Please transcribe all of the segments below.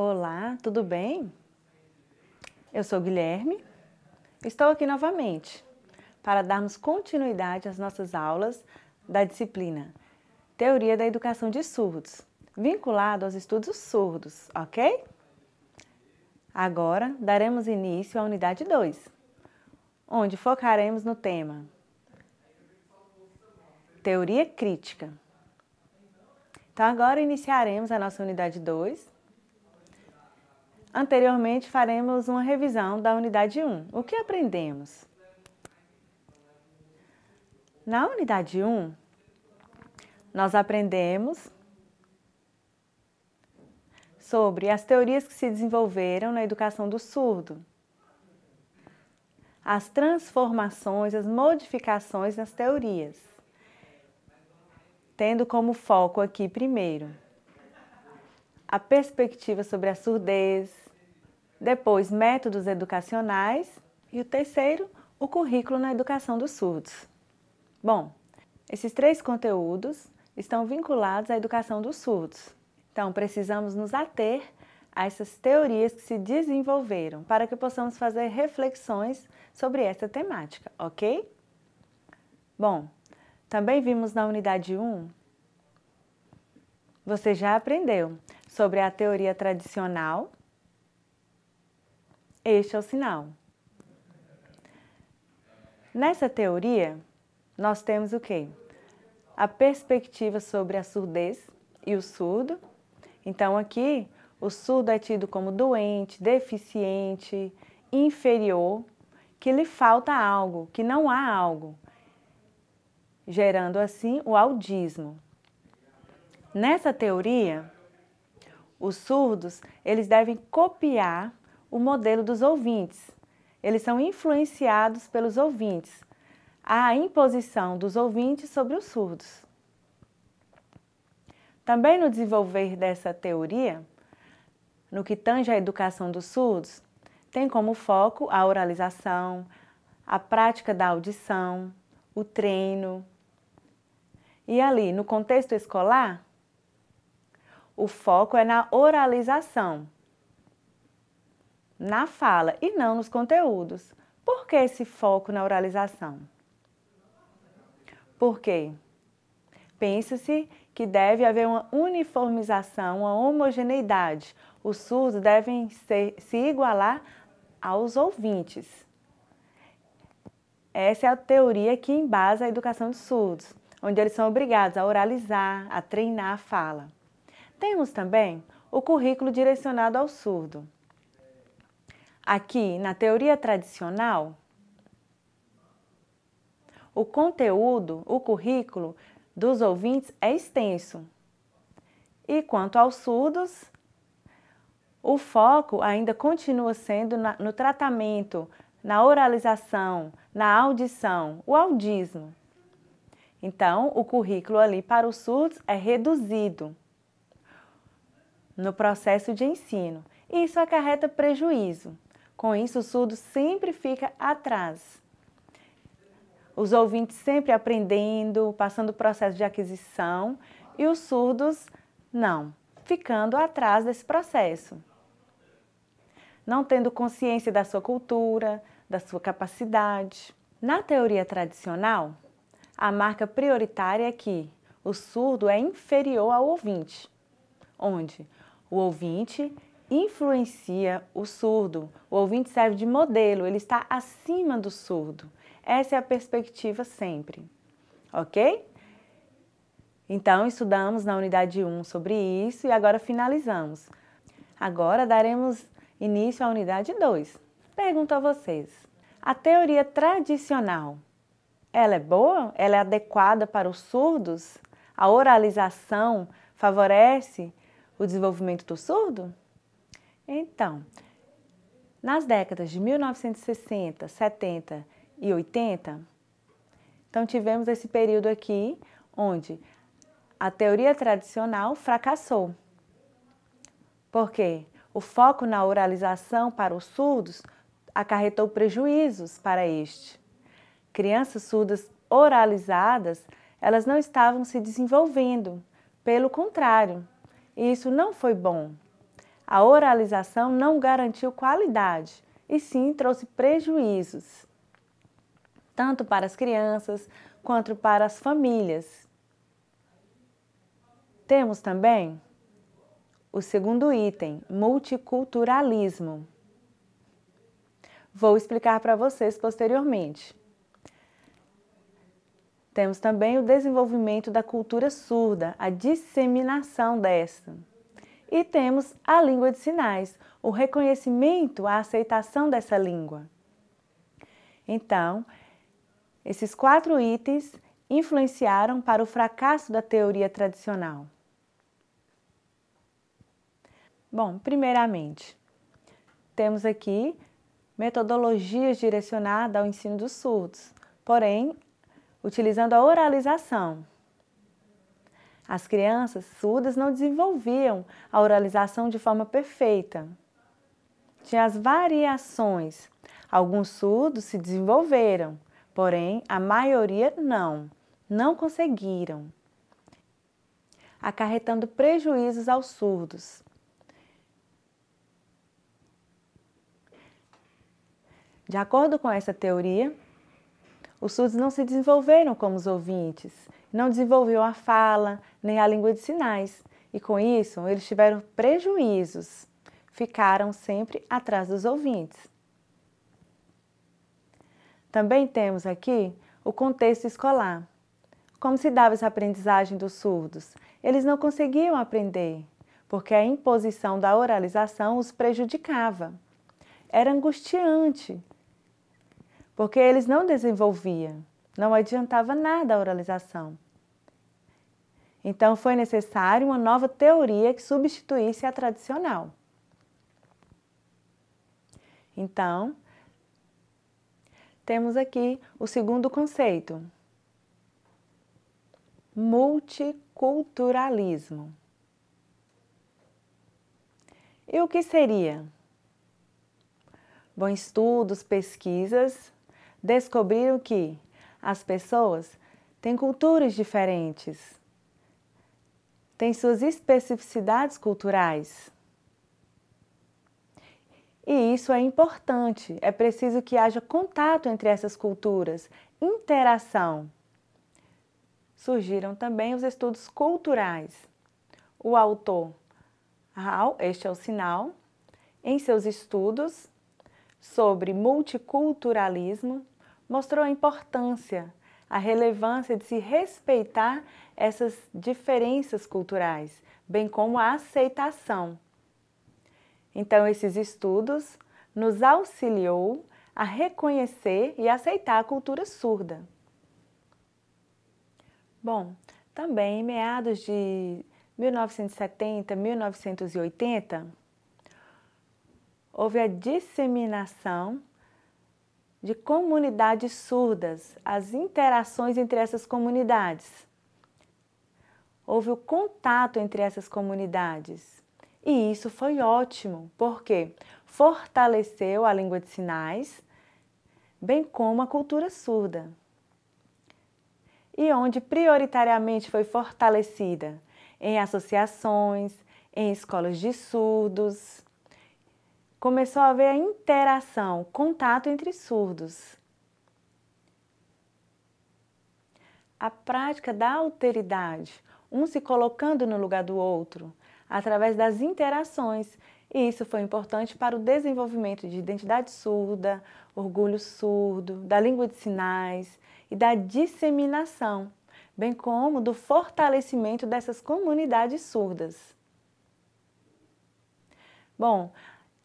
Olá, tudo bem? Eu sou Guilherme. Estou aqui novamente para darmos continuidade às nossas aulas da disciplina Teoria da Educação de Surdos, vinculado aos estudos surdos, ok? Agora daremos início à unidade 2, onde focaremos no tema Teoria Crítica. Então, agora iniciaremos a nossa unidade 2 Anteriormente, faremos uma revisão da unidade 1. O que aprendemos? Na unidade 1, nós aprendemos sobre as teorias que se desenvolveram na educação do surdo, as transformações, as modificações nas teorias, tendo como foco aqui primeiro a perspectiva sobre a surdez, depois métodos educacionais e o terceiro, o currículo na educação dos surdos. Bom, esses três conteúdos estão vinculados à educação dos surdos. Então, precisamos nos ater a essas teorias que se desenvolveram para que possamos fazer reflexões sobre essa temática, ok? Bom, também vimos na unidade 1 você já aprendeu sobre a teoria tradicional este é o sinal. Nessa teoria, nós temos o quê? A perspectiva sobre a surdez e o surdo. Então, aqui, o surdo é tido como doente, deficiente, inferior, que lhe falta algo, que não há algo, gerando assim o audismo. Nessa teoria, os surdos, eles devem copiar o modelo dos ouvintes. Eles são influenciados pelos ouvintes. Há a imposição dos ouvintes sobre os surdos. Também no desenvolver dessa teoria, no que tange à educação dos surdos, tem como foco a oralização, a prática da audição, o treino. E ali, no contexto escolar, o foco é na oralização, na fala e não nos conteúdos. Por que esse foco na oralização? Por quê? Pensa-se que deve haver uma uniformização, uma homogeneidade. Os surdos devem ser, se igualar aos ouvintes. Essa é a teoria que embasa a educação de surdos, onde eles são obrigados a oralizar, a treinar a fala. Temos também o currículo direcionado ao surdo. Aqui, na teoria tradicional, o conteúdo, o currículo dos ouvintes é extenso. E quanto aos surdos, o foco ainda continua sendo na, no tratamento, na oralização, na audição, o audismo. Então, o currículo ali para os surdos é reduzido no processo de ensino. E isso acarreta prejuízo. Com isso, o surdo sempre fica atrás. Os ouvintes sempre aprendendo, passando o processo de aquisição e os surdos não, ficando atrás desse processo. Não tendo consciência da sua cultura, da sua capacidade. Na teoria tradicional, a marca prioritária é que o surdo é inferior ao ouvinte, onde o ouvinte influencia o surdo. O ouvinte serve de modelo, ele está acima do surdo. Essa é a perspectiva sempre, ok? Então, estudamos na unidade 1 sobre isso e agora finalizamos. Agora daremos início à unidade 2. Pergunto a vocês: a teoria tradicional ela é boa? Ela é adequada para os surdos? A oralização favorece o desenvolvimento do surdo? Então, nas décadas de 1960, 70 e 80, então tivemos esse período aqui onde a teoria tradicional fracassou. Por quê? O foco na oralização para os surdos acarretou prejuízos para este. Crianças surdas oralizadas, elas não estavam se desenvolvendo, pelo contrário, isso não foi bom. A oralização não garantiu qualidade e sim trouxe prejuízos, tanto para as crianças quanto para as famílias. Temos também o segundo item, multiculturalismo. Vou explicar para vocês posteriormente. Temos também o desenvolvimento da cultura surda, a disseminação desta. E temos a língua de sinais, o reconhecimento, a aceitação dessa língua. Então, esses quatro itens influenciaram para o fracasso da teoria tradicional. Bom, primeiramente, temos aqui metodologias direcionadas ao ensino dos surdos, porém, utilizando a oralização, as crianças surdas não desenvolviam a oralização de forma perfeita. Tinha as variações. Alguns surdos se desenvolveram, porém a maioria não, não conseguiram, acarretando prejuízos aos surdos. De acordo com essa teoria, os surdos não se desenvolveram como os ouvintes, não desenvolveu a fala nem a língua de sinais e, com isso, eles tiveram prejuízos, ficaram sempre atrás dos ouvintes. Também temos aqui o contexto escolar. Como se dava essa aprendizagem dos surdos? Eles não conseguiam aprender, porque a imposição da oralização os prejudicava. Era angustiante, porque eles não desenvolviam. Não adiantava nada a oralização. Então foi necessário uma nova teoria que substituísse a tradicional. Então, temos aqui o segundo conceito: multiculturalismo. E o que seria? Bom, estudos, pesquisas descobriram que as pessoas têm culturas diferentes, têm suas especificidades culturais. E isso é importante. É preciso que haja contato entre essas culturas, interação. Surgiram também os estudos culturais. O autor Hal, este é o sinal, em seus estudos sobre multiculturalismo, mostrou a importância, a relevância de se respeitar essas diferenças culturais, bem como a aceitação. Então, esses estudos nos auxiliou a reconhecer e aceitar a cultura surda. Bom, também em meados de 1970, 1980, houve a disseminação de comunidades surdas, as interações entre essas comunidades. Houve o contato entre essas comunidades. E isso foi ótimo, porque fortaleceu a língua de sinais, bem como a cultura surda. E onde prioritariamente foi fortalecida? Em associações, em escolas de surdos, começou a haver a interação, contato entre surdos. A prática da alteridade, um se colocando no lugar do outro, através das interações, e isso foi importante para o desenvolvimento de identidade surda, orgulho surdo, da língua de sinais e da disseminação, bem como do fortalecimento dessas comunidades surdas. Bom,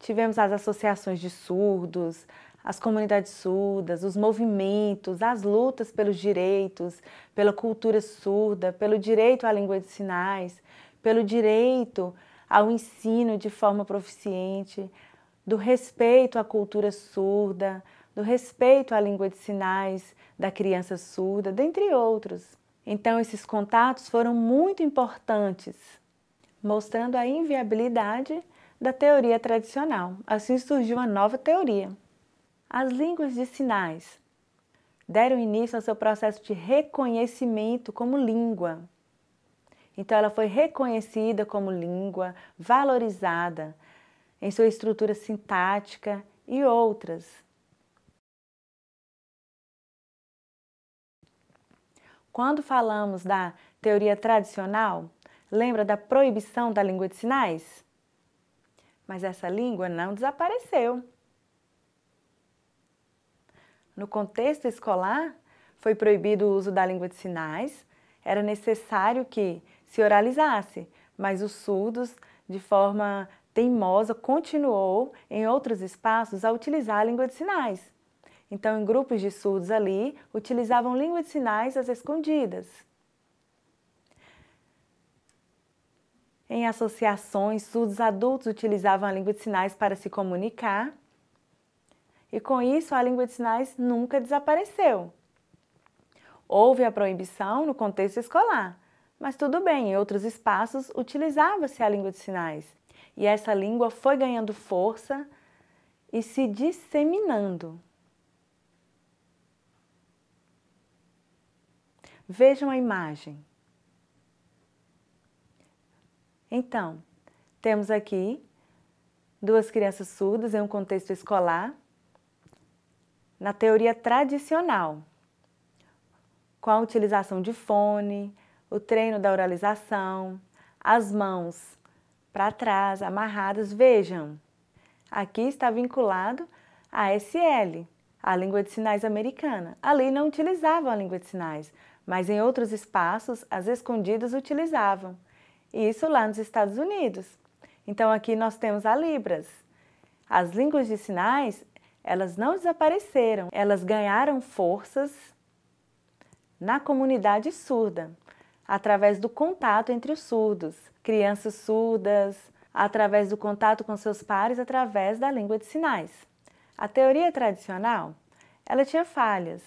Tivemos as associações de surdos, as comunidades surdas, os movimentos, as lutas pelos direitos, pela cultura surda, pelo direito à língua de sinais, pelo direito ao ensino de forma proficiente, do respeito à cultura surda, do respeito à língua de sinais da criança surda, dentre outros. Então, esses contatos foram muito importantes, mostrando a inviabilidade da teoria tradicional. Assim surgiu uma nova teoria. As línguas de sinais deram início ao seu processo de reconhecimento como língua. Então, ela foi reconhecida como língua, valorizada em sua estrutura sintática e outras. Quando falamos da teoria tradicional, lembra da proibição da língua de sinais? mas essa língua não desapareceu. No contexto escolar, foi proibido o uso da língua de sinais, era necessário que se oralizasse, mas os surdos, de forma teimosa, continuou em outros espaços a utilizar a língua de sinais. Então, em grupos de surdos ali, utilizavam língua de sinais às escondidas. Em associações, surdos adultos utilizavam a língua de sinais para se comunicar. E com isso, a língua de sinais nunca desapareceu. Houve a proibição no contexto escolar, mas tudo bem, em outros espaços utilizava-se a língua de sinais. E essa língua foi ganhando força e se disseminando. Vejam a imagem. Então, temos aqui duas crianças surdas em um contexto escolar, na teoria tradicional, com a utilização de fone, o treino da oralização, as mãos para trás, amarradas. Vejam, aqui está vinculado a SL, a língua de sinais americana. Ali não utilizavam a língua de sinais, mas em outros espaços as escondidas utilizavam. Isso lá nos Estados Unidos. Então aqui nós temos a Libras. As línguas de sinais, elas não desapareceram, elas ganharam forças na comunidade surda, através do contato entre os surdos, crianças surdas, através do contato com seus pares através da língua de sinais. A teoria tradicional, ela tinha falhas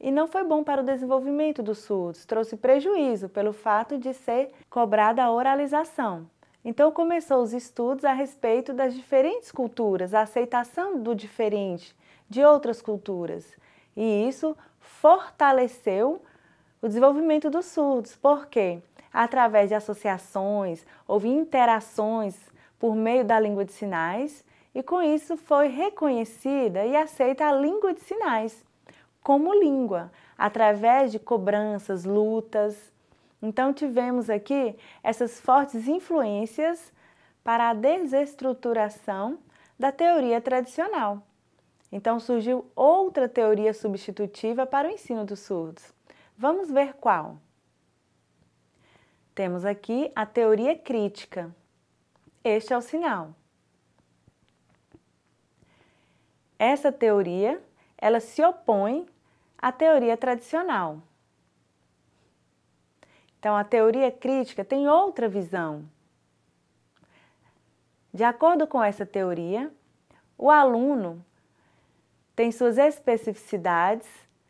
e não foi bom para o desenvolvimento do SUS, trouxe prejuízo pelo fato de ser cobrada a oralização. Então começou os estudos a respeito das diferentes culturas, a aceitação do diferente de outras culturas. E isso fortaleceu o desenvolvimento dos surdos, porque através de associações houve interações por meio da língua de sinais e com isso foi reconhecida e aceita a língua de sinais como língua, através de cobranças, lutas. Então, tivemos aqui essas fortes influências para a desestruturação da teoria tradicional. Então, surgiu outra teoria substitutiva para o ensino dos surdos. Vamos ver qual. Temos aqui a teoria crítica. Este é o sinal. Essa teoria, ela se opõe a teoria tradicional. Então, a teoria crítica tem outra visão. De acordo com essa teoria, o aluno tem suas especificidades,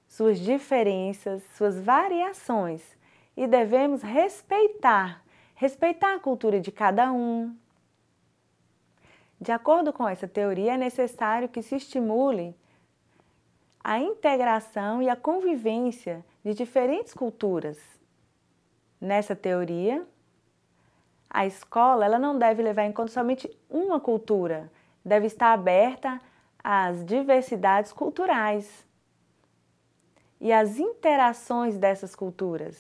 suas diferenças, suas variações e devemos respeitar, respeitar a cultura de cada um. De acordo com essa teoria, é necessário que se estimule a integração e a convivência de diferentes culturas. Nessa teoria, a escola ela não deve levar em conta somente uma cultura, deve estar aberta às diversidades culturais e às interações dessas culturas,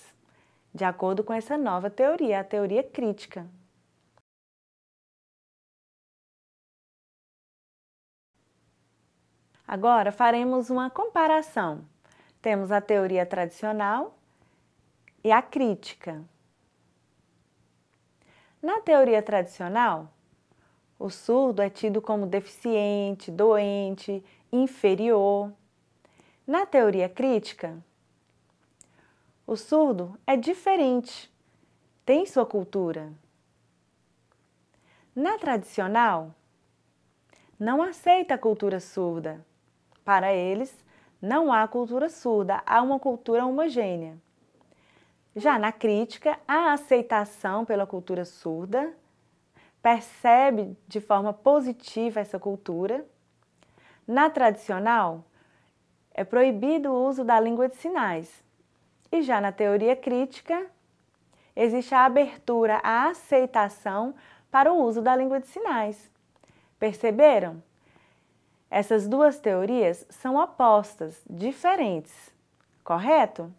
de acordo com essa nova teoria, a teoria crítica. Agora faremos uma comparação. Temos a teoria tradicional e a crítica. Na teoria tradicional, o surdo é tido como deficiente, doente, inferior. Na teoria crítica, o surdo é diferente, tem sua cultura. Na tradicional, não aceita a cultura surda, para eles, não há cultura surda, há uma cultura homogênea. Já na crítica, a aceitação pela cultura surda percebe de forma positiva essa cultura. Na tradicional, é proibido o uso da língua de sinais. E já na teoria crítica, existe a abertura a aceitação para o uso da língua de sinais. Perceberam? Essas duas teorias são opostas, diferentes, correto?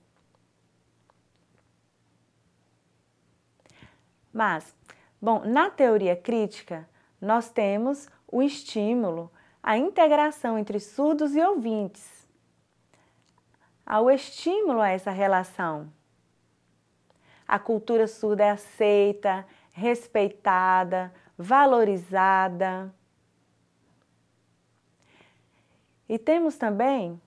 Mas, bom, na teoria crítica, nós temos o estímulo, a integração entre surdos e ouvintes. Há o estímulo a essa relação. A cultura surda é aceita, respeitada, valorizada. E temos também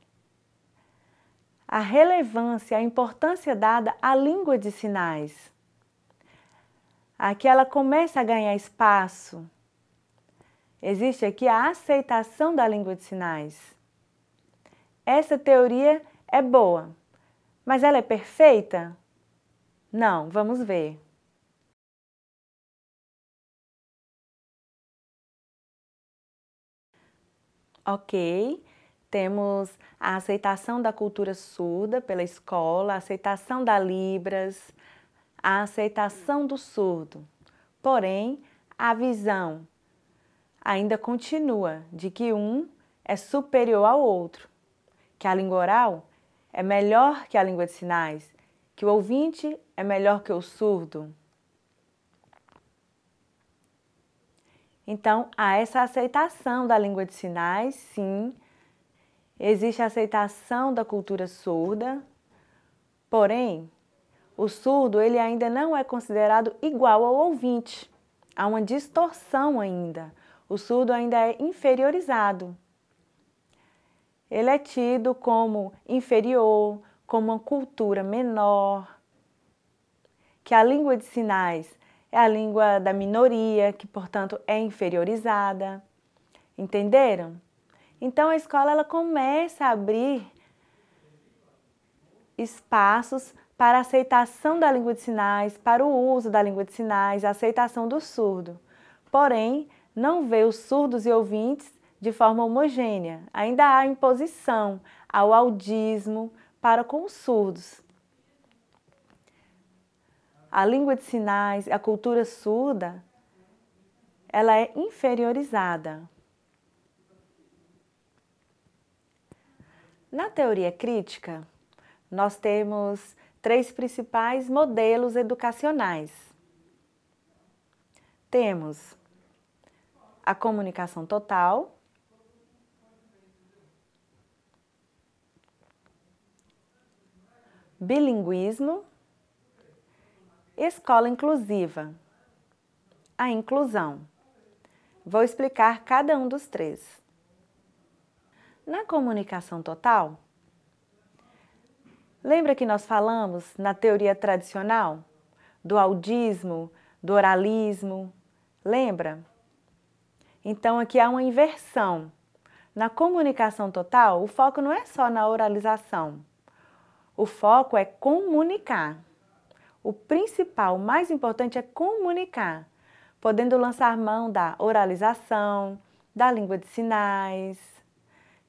a relevância, a importância dada à língua de sinais. Aqui ela começa a ganhar espaço. Existe aqui a aceitação da língua de sinais. Essa teoria é boa, mas ela é perfeita? Não, vamos ver. Ok, temos a aceitação da cultura surda pela escola, a aceitação da Libras, a aceitação do surdo. Porém, a visão ainda continua de que um é superior ao outro, que a língua oral é melhor que a língua de sinais, que o ouvinte é melhor que o surdo. Então, há essa aceitação da língua de sinais, sim, Existe a aceitação da cultura surda, porém, o surdo ele ainda não é considerado igual ao ouvinte. Há uma distorção ainda. O surdo ainda é inferiorizado. Ele é tido como inferior, como uma cultura menor. Que a língua de sinais é a língua da minoria, que portanto é inferiorizada. Entenderam? Então a escola ela começa a abrir espaços para a aceitação da língua de sinais, para o uso da língua de sinais, a aceitação do surdo. Porém, não vê os surdos e ouvintes de forma homogênea. Ainda há imposição ao audismo para com os surdos. A língua de sinais, a cultura surda, ela é inferiorizada. Na teoria crítica, nós temos três principais modelos educacionais. Temos a comunicação total, bilinguismo, escola inclusiva, a inclusão. Vou explicar cada um dos três na comunicação total? Lembra que nós falamos na teoria tradicional do audismo, do oralismo? Lembra? Então aqui há uma inversão. Na comunicação total, o foco não é só na oralização. O foco é comunicar. O principal, o mais importante é comunicar, podendo lançar mão da oralização, da língua de sinais,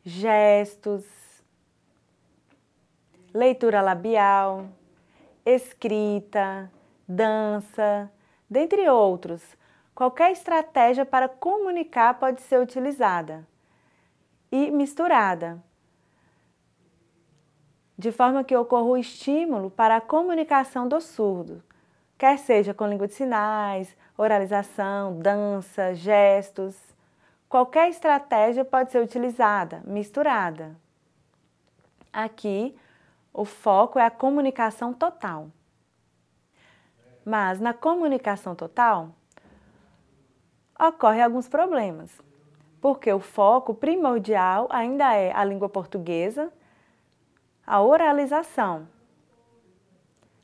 gestos, leitura labial, escrita, dança, dentre outros. Qualquer estratégia para comunicar pode ser utilizada e misturada, de forma que ocorra o estímulo para a comunicação do surdo, quer seja com língua de sinais, oralização, dança, gestos. Qualquer estratégia pode ser utilizada, misturada. Aqui, o foco é a comunicação total. Mas na comunicação total, ocorrem alguns problemas, porque o foco primordial ainda é a língua portuguesa, a oralização.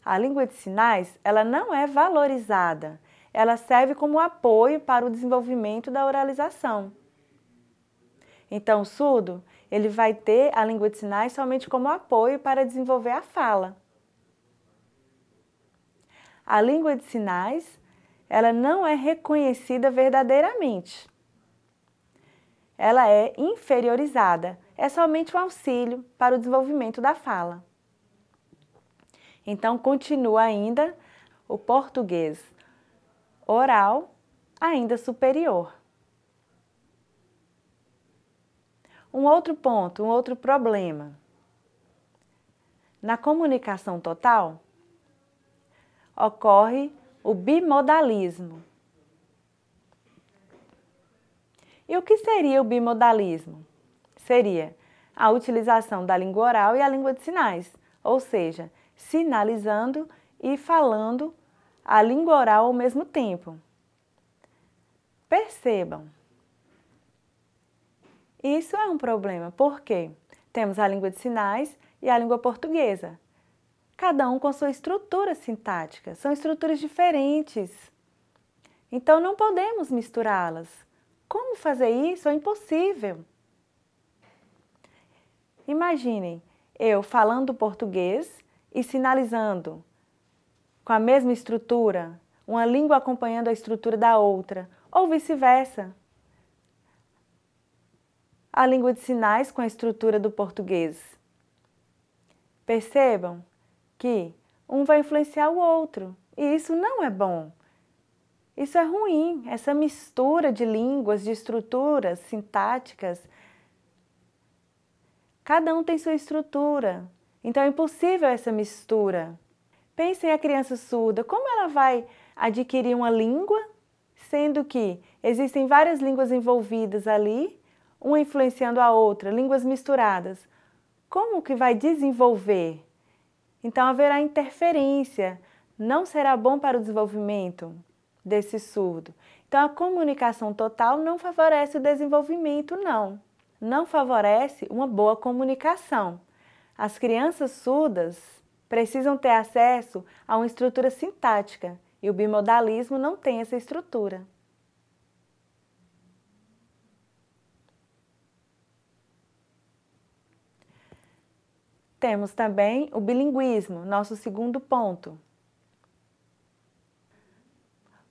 A língua de sinais, ela não é valorizada, ela serve como apoio para o desenvolvimento da oralização. Então, o surdo, ele vai ter a língua de sinais somente como apoio para desenvolver a fala. A língua de sinais, ela não é reconhecida verdadeiramente. Ela é inferiorizada, é somente um auxílio para o desenvolvimento da fala. Então, continua ainda o português oral, ainda superior. Um outro ponto, um outro problema. Na comunicação total, ocorre o bimodalismo. E o que seria o bimodalismo? Seria a utilização da língua oral e a língua de sinais, ou seja, sinalizando e falando a língua oral ao mesmo tempo. Percebam, isso é um problema, porque temos a língua de sinais e a língua portuguesa, cada um com sua estrutura sintática, são estruturas diferentes. Então não podemos misturá-las. Como fazer isso? É impossível. Imaginem eu falando português e sinalizando com a mesma estrutura, uma língua acompanhando a estrutura da outra, ou vice-versa a língua de sinais com a estrutura do português. Percebam que um vai influenciar o outro e isso não é bom. Isso é ruim, essa mistura de línguas, de estruturas sintáticas. Cada um tem sua estrutura, então é impossível essa mistura. Pensem a criança surda, como ela vai adquirir uma língua, sendo que existem várias línguas envolvidas ali uma influenciando a outra, línguas misturadas, como que vai desenvolver? Então haverá interferência, não será bom para o desenvolvimento desse surdo. Então a comunicação total não favorece o desenvolvimento, não. Não favorece uma boa comunicação. As crianças surdas precisam ter acesso a uma estrutura sintática e o bimodalismo não tem essa estrutura. Temos também o bilinguismo, nosso segundo ponto.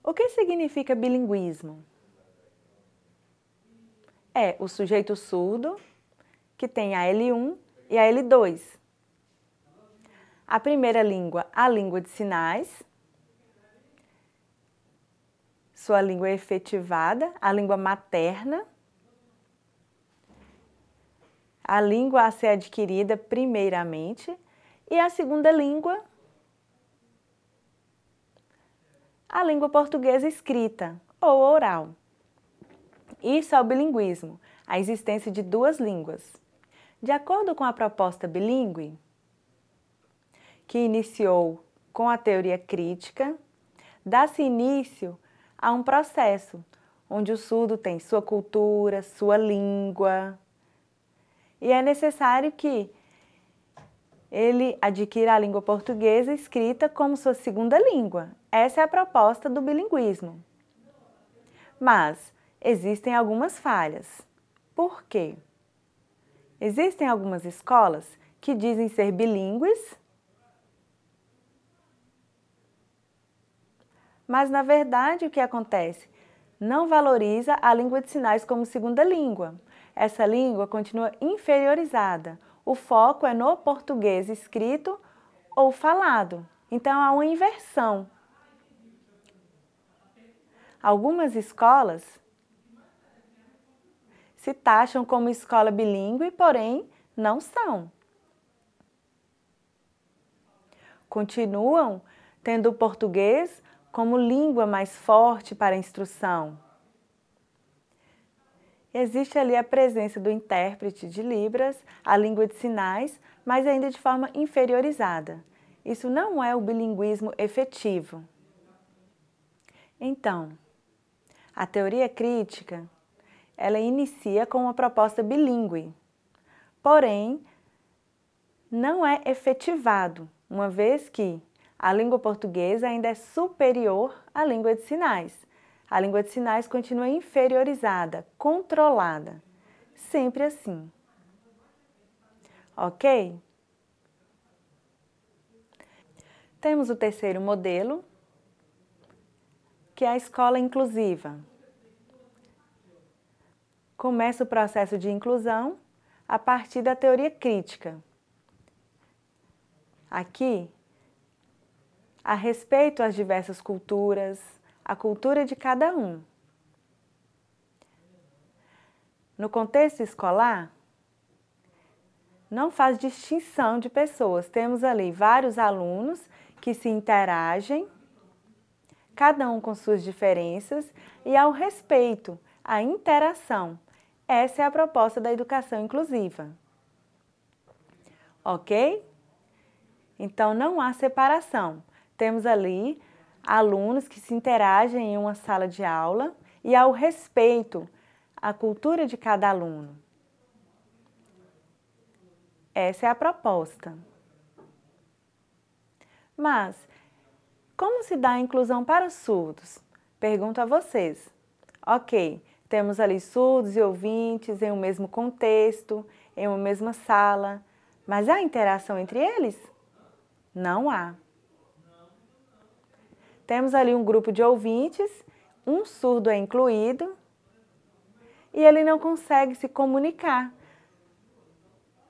O que significa bilinguismo? É o sujeito surdo que tem a L1 e a L2. A primeira língua, a língua de sinais, sua língua é efetivada, a língua materna, a língua a ser adquirida primeiramente e a segunda língua, a língua portuguesa escrita ou oral. Isso é o bilinguismo, a existência de duas línguas. De acordo com a proposta bilíngue, que iniciou com a teoria crítica, dá-se início a um processo onde o surdo tem sua cultura, sua língua, e é necessário que ele adquira a língua portuguesa escrita como sua segunda língua. Essa é a proposta do bilinguismo. Mas existem algumas falhas. Por quê? Existem algumas escolas que dizem ser bilíngues, mas na verdade o que acontece? Não valoriza a língua de sinais como segunda língua essa língua continua inferiorizada. O foco é no português escrito ou falado. Então há uma inversão. Algumas escolas se taxam como escola bilíngue, porém não são. Continuam tendo o português como língua mais forte para a instrução. Existe ali a presença do intérprete de Libras, a língua de sinais, mas ainda de forma inferiorizada. Isso não é o bilinguismo efetivo. Então, a teoria crítica, ela inicia com uma proposta bilíngue, porém, não é efetivado, uma vez que a língua portuguesa ainda é superior à língua de sinais a língua de sinais continua inferiorizada, controlada. Sempre assim. Ok? Temos o terceiro modelo, que é a escola inclusiva. Começa o processo de inclusão a partir da teoria crítica. Aqui, a respeito às diversas culturas, a cultura de cada um. No contexto escolar, não faz distinção de pessoas. Temos ali vários alunos que se interagem, cada um com suas diferenças, e ao respeito, a interação. Essa é a proposta da educação inclusiva. Ok? Então não há separação. Temos ali alunos que se interagem em uma sala de aula e ao respeito à cultura de cada aluno. Essa é a proposta. Mas, como se dá a inclusão para os surdos? Pergunto a vocês. Ok, temos ali surdos e ouvintes em um mesmo contexto, em uma mesma sala, mas há interação entre eles? Não há. Temos ali um grupo de ouvintes, um surdo é incluído e ele não consegue se comunicar.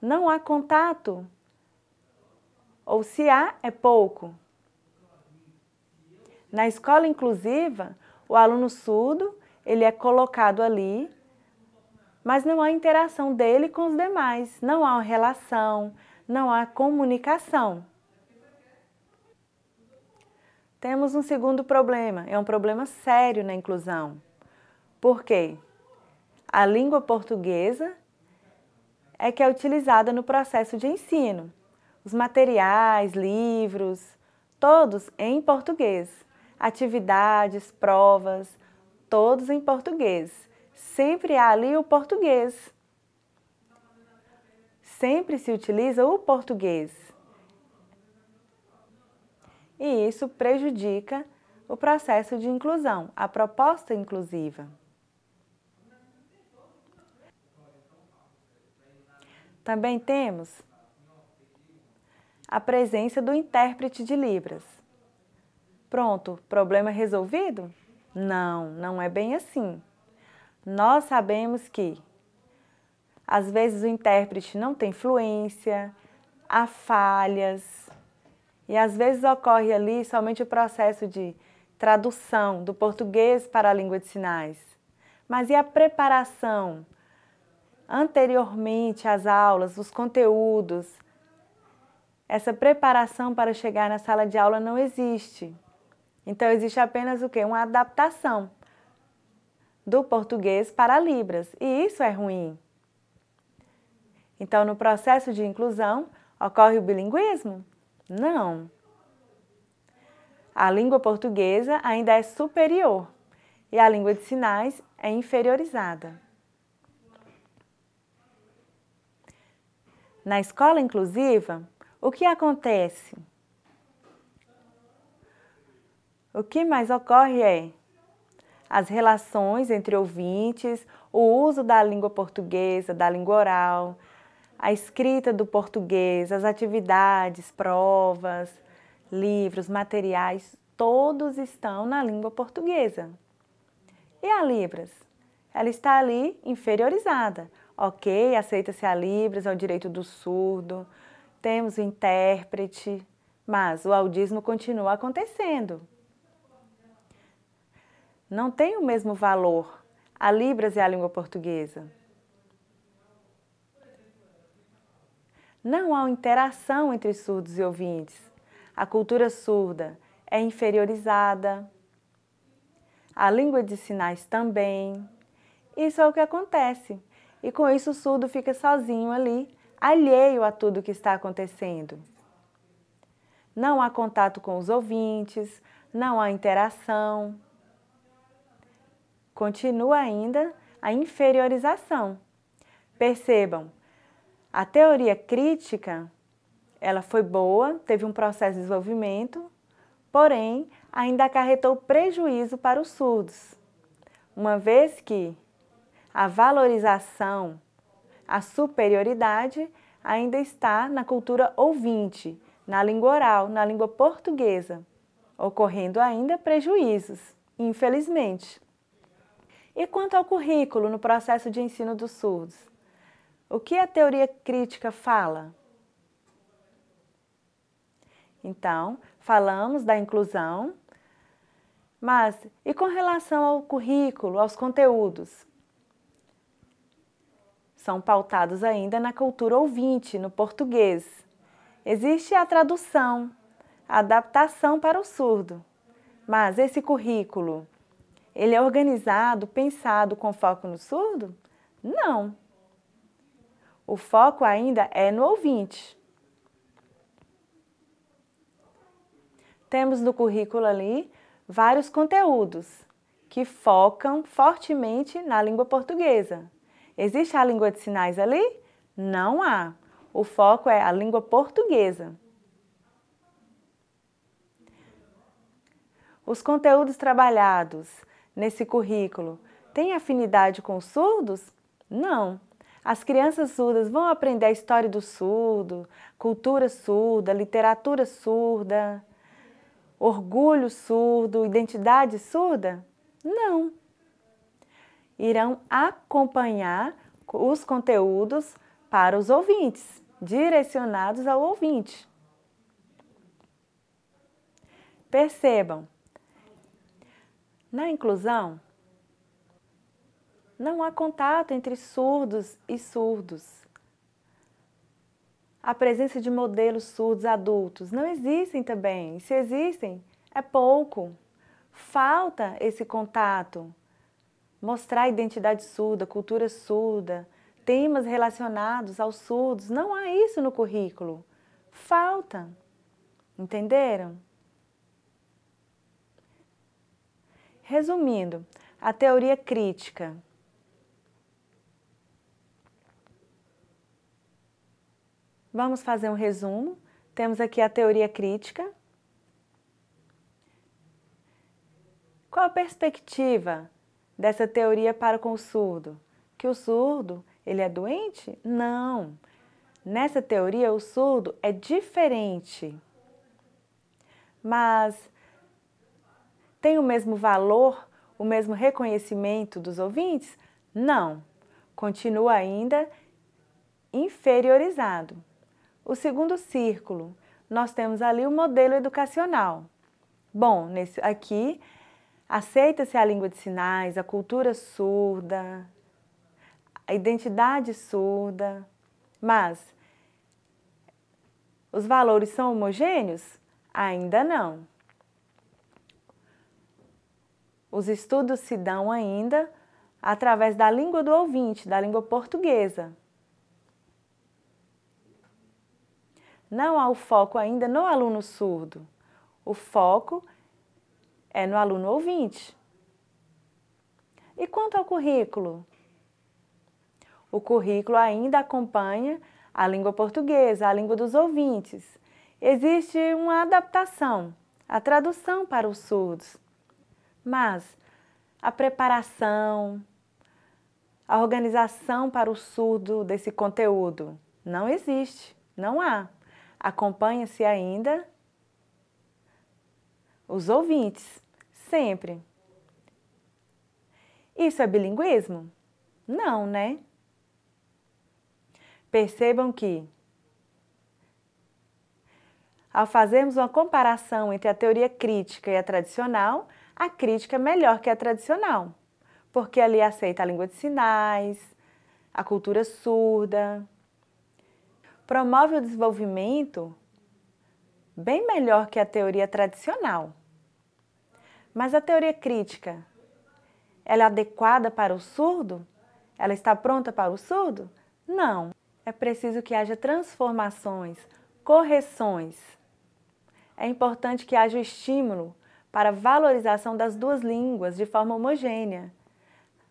Não há contato. Ou se há, é pouco. Na escola inclusiva, o aluno surdo, ele é colocado ali, mas não há interação dele com os demais, não há relação, não há comunicação. Temos um segundo problema, é um problema sério na inclusão. Por quê? A língua portuguesa é que é utilizada no processo de ensino. Os materiais, livros, todos em português. Atividades, provas, todos em português. Sempre há ali o português. Sempre se utiliza o português e isso prejudica o processo de inclusão, a proposta inclusiva. Também temos a presença do intérprete de Libras. Pronto, problema resolvido? Não, não é bem assim. Nós sabemos que às vezes o intérprete não tem fluência, há falhas, e às vezes ocorre ali somente o processo de tradução do português para a língua de sinais. Mas e a preparação anteriormente às aulas, os conteúdos? Essa preparação para chegar na sala de aula não existe. Então existe apenas o quê? Uma adaptação do português para Libras, e isso é ruim. Então, no processo de inclusão, ocorre o bilinguismo, não. A língua portuguesa ainda é superior e a língua de sinais é inferiorizada. Na escola inclusiva, o que acontece? O que mais ocorre é as relações entre ouvintes, o uso da língua portuguesa, da língua oral, a escrita do português, as atividades, provas, livros, materiais, todos estão na língua portuguesa. E a Libras? Ela está ali inferiorizada. Ok, aceita-se a Libras, é o direito do surdo, temos o intérprete, mas o audismo continua acontecendo. Não tem o mesmo valor a Libras e é a língua portuguesa. Não há interação entre surdos e ouvintes. A cultura surda é inferiorizada. A língua de sinais também. Isso é o que acontece. E com isso o surdo fica sozinho ali, alheio a tudo o que está acontecendo. Não há contato com os ouvintes, não há interação. Continua ainda a inferiorização. Percebam, a teoria crítica, ela foi boa, teve um processo de desenvolvimento, porém ainda acarretou prejuízo para os surdos, uma vez que a valorização, a superioridade ainda está na cultura ouvinte, na língua oral, na língua portuguesa, ocorrendo ainda prejuízos, infelizmente. E quanto ao currículo no processo de ensino dos surdos? O que a teoria crítica fala? Então, falamos da inclusão, mas e com relação ao currículo, aos conteúdos? São pautados ainda na cultura ouvinte, no português. Existe a tradução, a adaptação para o surdo. Mas esse currículo, ele é organizado, pensado com foco no surdo? Não. O foco ainda é no ouvinte. Temos no currículo ali vários conteúdos que focam fortemente na língua portuguesa. Existe a língua de sinais ali? Não há. O foco é a língua portuguesa. Os conteúdos trabalhados nesse currículo têm afinidade com surdos? Não. As crianças surdas vão aprender a história do surdo, cultura surda, literatura surda, orgulho surdo, identidade surda? Não. Irão acompanhar os conteúdos para os ouvintes, direcionados ao ouvinte. Percebam, na inclusão, não há contato entre surdos e surdos. A presença de modelos surdos adultos não existem também. Se existem, é pouco. Falta esse contato. Mostrar a identidade surda, cultura surda, temas relacionados aos surdos, não há isso no currículo. Falta. Entenderam? Resumindo, a teoria crítica Vamos fazer um resumo. Temos aqui a teoria crítica. Qual a perspectiva dessa teoria para com o surdo? Que o surdo, ele é doente? Não. Nessa teoria, o surdo é diferente. Mas tem o mesmo valor, o mesmo reconhecimento dos ouvintes? Não. Continua ainda inferiorizado. O segundo círculo, nós temos ali o modelo educacional. Bom, nesse, aqui aceita-se a língua de sinais, a cultura surda, a identidade surda, mas os valores são homogêneos? Ainda não. Os estudos se dão ainda através da língua do ouvinte, da língua portuguesa. Não há o foco ainda no aluno surdo. O foco é no aluno ouvinte. E quanto ao currículo? O currículo ainda acompanha a língua portuguesa, a língua dos ouvintes. Existe uma adaptação, a tradução para os surdos. Mas a preparação, a organização para o surdo desse conteúdo não existe, não há acompanha-se ainda os ouvintes, sempre. Isso é bilinguismo? Não, né? Percebam que, ao fazermos uma comparação entre a teoria crítica e a tradicional, a crítica é melhor que a tradicional, porque ali aceita a língua de sinais, a cultura surda, promove o desenvolvimento bem melhor que a teoria tradicional. Mas a teoria crítica, ela é adequada para o surdo? Ela está pronta para o surdo? Não. É preciso que haja transformações, correções. É importante que haja o estímulo para a valorização das duas línguas de forma homogênea.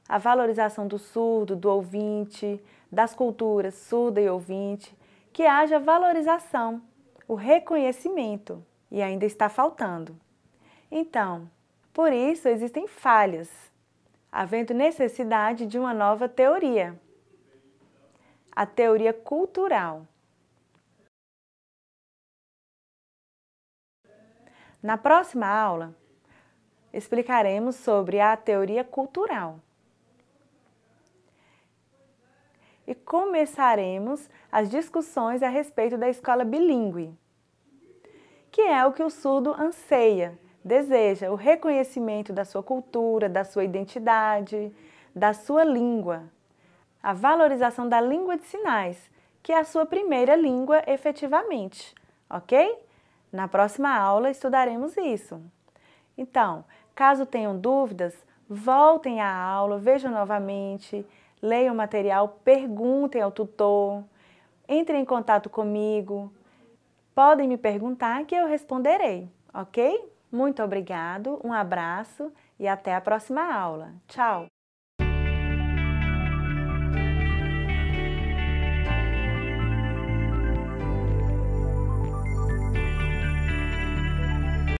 A valorização do surdo, do ouvinte, das culturas surda e ouvinte, que haja valorização, o reconhecimento, e ainda está faltando. Então, por isso existem falhas, havendo necessidade de uma nova teoria, a teoria cultural. Na próxima aula, explicaremos sobre a teoria cultural. e começaremos as discussões a respeito da escola bilíngue, que é o que o surdo anseia, deseja, o reconhecimento da sua cultura, da sua identidade, da sua língua, a valorização da língua de sinais, que é a sua primeira língua efetivamente, ok? Na próxima aula estudaremos isso. Então, caso tenham dúvidas, voltem à aula, vejam novamente, leiam o material, perguntem ao tutor, entrem em contato comigo. Podem me perguntar que eu responderei, ok? Muito obrigado, um abraço e até a próxima aula. Tchau!